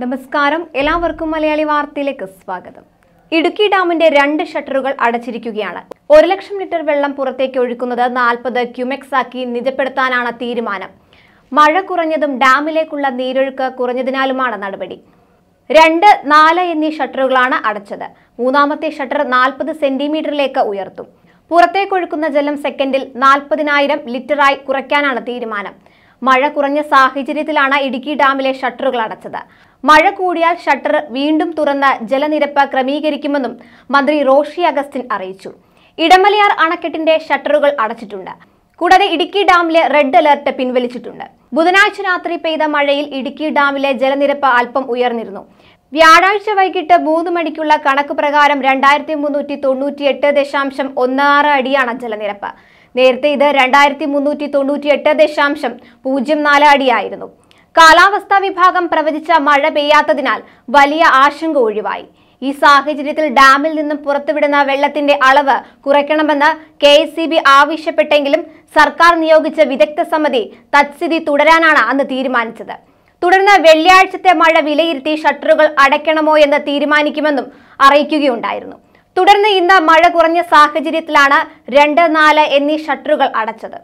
നമസ്കാരം എല്ലാവർക്കും മലയാളി വാർത്തയിലേക്ക് സ്വാഗതം ഇടുക്കി ഡാമിന്റെ രണ്ട് ഷട്ടറുകൾ അടച്ചിരിക്കുകയാണ് ഒരു ലക്ഷം ലിറ്റർ വെള്ളം പുറത്തേക്ക് ഒഴുക്കുന്നത് നാൽപ്പത് ക്യുമെക്സ് ആക്കി നിജപ്പെടുത്താനാണ് തീരുമാനം മഴ കുറഞ്ഞതും ഡാമിലേക്കുള്ള നീരൊഴുക്ക് കുറഞ്ഞതിനാലുമാണ് നടപടി രണ്ട് നാല് എന്നീ ഷട്ടറുകളാണ് അടച്ചത് മൂന്നാമത്തെ ഷട്ടർ നാൽപ്പത് സെന്റിമീറ്ററിലേക്ക് ഉയർത്തും പുറത്തേക്കൊഴുക്കുന്ന ജലം സെക്കൻഡിൽ നാൽപ്പതിനായിരം ലിറ്ററായി കുറയ്ക്കാനാണ് തീരുമാനം മഴ കുറഞ്ഞ സാഹചര്യത്തിലാണ് ഇടുക്കി ഡാമിലെ ഷട്ടറുകൾ അടച്ചത് മഴ കൂടിയാൽ ഷട്ടർ വീണ്ടും തുറന്ന് ജലനിരപ്പ് ക്രമീകരിക്കുമെന്നും മന്ത്രി റോഷി അഗസ്റ്റിൻ അറിയിച്ചു ഇടമലയാർ അണക്കെട്ടിന്റെ ഷട്ടറുകൾ അടച്ചിട്ടുണ്ട് കൂടാതെ ഇടുക്കി ഡാമിലെ റെഡ് അലർട്ട് പിൻവലിച്ചിട്ടുണ്ട് ബുധനാഴ്ച രാത്രി പെയ്ത മഴയിൽ ഇടുക്കി ഡാമിലെ ജലനിരപ്പ് അല്പം ഉയർന്നിരുന്നു വ്യാഴാഴ്ച വൈകിട്ട് മൂന്ന് മണിക്കുള്ള കണക്ക് പ്രകാരം രണ്ടായിരത്തി മുന്നൂറ്റി എട്ട് ദശാംശം ഒന്നാറ് അടിയാണ് ജലനിരപ്പ് നേരത്തെ ഇത് രണ്ടായിരത്തി മുന്നൂറ്റി എട്ട് ദശാംശം പൂജ്യം നാല് അടിയായിരുന്നു കാലാവസ്ഥാ വിഭാഗം പ്രവചിച്ച മഴ പെയ്യാത്തതിനാൽ വലിയ ആശങ്ക ഒഴിവായി ഈ സാഹചര്യത്തിൽ ഡാമിൽ നിന്നും പുറത്തുവിടുന്ന വെള്ളത്തിന്റെ അളവ് കുറയ്ക്കണമെന്ന് കെ ആവശ്യപ്പെട്ടെങ്കിലും സർക്കാർ നിയോഗിച്ച വിദഗ്ധ സമിതി തത്സ്ഥിതി തുടരാനാണ് അന്ന് തീരുമാനിച്ചത് തുടർന്ന് വെള്ളിയാഴ്ചത്തെ മഴ വിലയിരുത്തി ഷട്ടറുകൾ അടയ്ക്കണമോ എന്ന് തീരുമാനിക്കുമെന്നും അറിയിക്കുകയുണ്ടായിരുന്നു തുടർന്ന് ഇന്ന് മഴ കുറഞ്ഞ സാഹചര്യത്തിലാണ് രണ്ട് നാല് എന്നീ ഷട്ടറുകൾ അടച്ചത്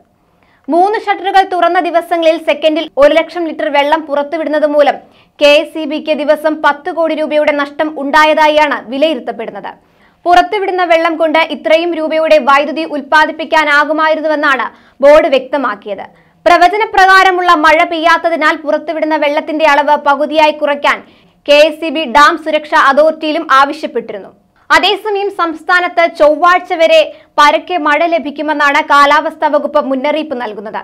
മൂന്ന് ഷട്ടറുകൾ തുറന്ന ദിവസങ്ങളിൽ സെക്കൻഡിൽ ഒരു ലക്ഷം ലിറ്റർ വെള്ളം പുറത്തുവിടുന്നത് മൂലം കെ എസ് ദിവസം പത്ത് കോടി രൂപയുടെ നഷ്ടം ഉണ്ടായതായാണ് വിലയിരുത്തപ്പെടുന്നത് പുറത്തുവിടുന്ന വെള്ളം കൊണ്ട് ഇത്രയും രൂപയുടെ വൈദ്യുതി ഉൽപ്പാദിപ്പിക്കാനാകുമായിരുന്നുവെന്നാണ് ബോർഡ് വ്യക്തമാക്കിയത് പ്രവചനപ്രകാരമുള്ള മഴ പെയ്യാത്തതിനാൽ പുറത്തുവിടുന്ന വെള്ളത്തിന്റെ അളവ് പകുതിയായി കുറയ്ക്കാൻ കെ ഡാം സുരക്ഷാ അതോറിറ്റിയിലും ആവശ്യപ്പെട്ടിരുന്നു അതേസമയം സംസ്ഥാനത്ത് ചൊവ്വാഴ്ച വരെ പരക്കെ മഴ ലഭിക്കുമെന്നാണ് കാലാവസ്ഥാ വകുപ്പ് മുന്നറിയിപ്പ് നൽകുന്നത്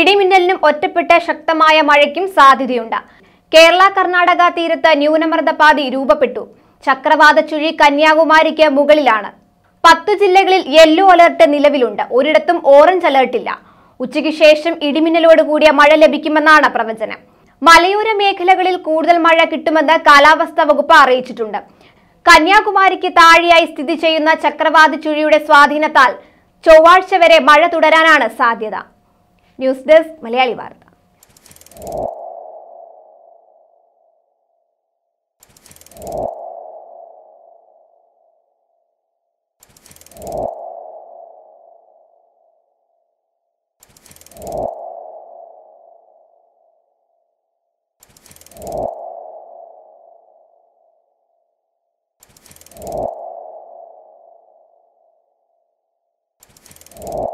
ഇടിമിന്നലിനും ഒറ്റപ്പെട്ട ശക്തമായ മഴയ്ക്കും സാധ്യതയുണ്ട് കേരള കർണാടക തീരത്ത് ന്യൂനമർദ്ദപാതി രൂപപ്പെട്ടു ചക്രവാത ചുഴി കന്യാകുമാരിക്ക് മുകളിലാണ് പത്ത് ജില്ലകളിൽ യെല്ലോ അലർട്ട് നിലവിലുണ്ട് ഒരിടത്തും ഓറഞ്ച് അലർട്ടില്ല ഉച്ചയ്ക്ക് ശേഷം ഇടിമിന്നലോട് കൂടിയ മഴ ലഭിക്കുമെന്നാണ് പ്രവചനം മലയോര മേഖലകളിൽ കൂടുതൽ മഴ കിട്ടുമെന്ന് കാലാവസ്ഥാ വകുപ്പ് അറിയിച്ചിട്ടുണ്ട് കന്യാകുമാരിക്ക് താഴെയായി സ്ഥിതി ചെയ്യുന്ന ചക്രവാതി ചുഴിയുടെ സ്വാധീനത്താൽ ചൊവ്വാഴ്ച വരെ മഴ തുടരാനാണ് സാധ്യത ന്യൂസ് ഡെസ്ക് മലയാളി വാർത്ത Oh.